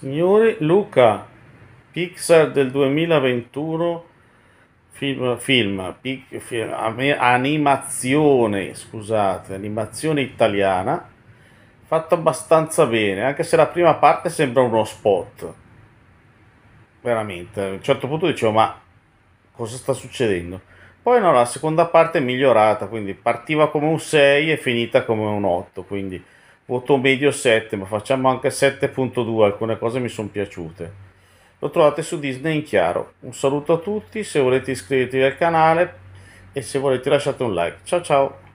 Signore Luca, Pixar del 2021, film, film, pic, film animazione, scusate, animazione italiana, fatto abbastanza bene, anche se la prima parte sembra uno spot. Veramente, a un certo punto dicevo, ma cosa sta succedendo? Poi no, la seconda parte è migliorata, quindi partiva come un 6 e finita come un 8, quindi voto medio 7 ma facciamo anche 7.2 alcune cose mi sono piaciute lo trovate su Disney in chiaro un saluto a tutti se volete iscrivervi al canale e se volete lasciate un like ciao ciao